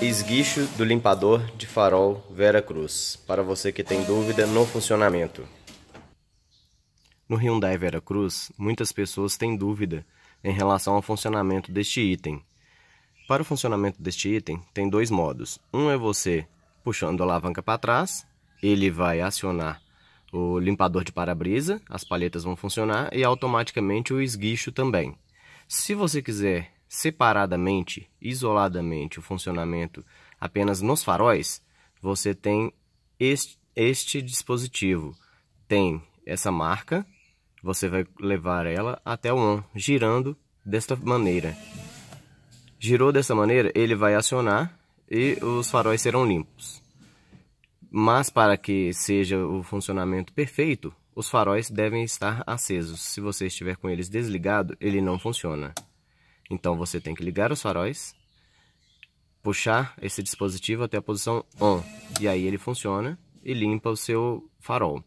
Esguicho do limpador de farol Vera Cruz. Para você que tem dúvida no funcionamento. No Hyundai Vera Cruz, muitas pessoas têm dúvida em relação ao funcionamento deste item. Para o funcionamento deste item, tem dois modos. Um é você puxando a alavanca para trás, ele vai acionar o limpador de para-brisa, as palhetas vão funcionar e automaticamente o esguicho também. Se você quiser separadamente, isoladamente, o funcionamento apenas nos faróis, você tem este, este dispositivo. Tem essa marca, você vai levar ela até o on, girando desta maneira. Girou dessa maneira, ele vai acionar e os faróis serão limpos. Mas para que seja o funcionamento perfeito, os faróis devem estar acesos. Se você estiver com eles desligado, ele não funciona. Então você tem que ligar os faróis, puxar esse dispositivo até a posição ON, e aí ele funciona e limpa o seu farol.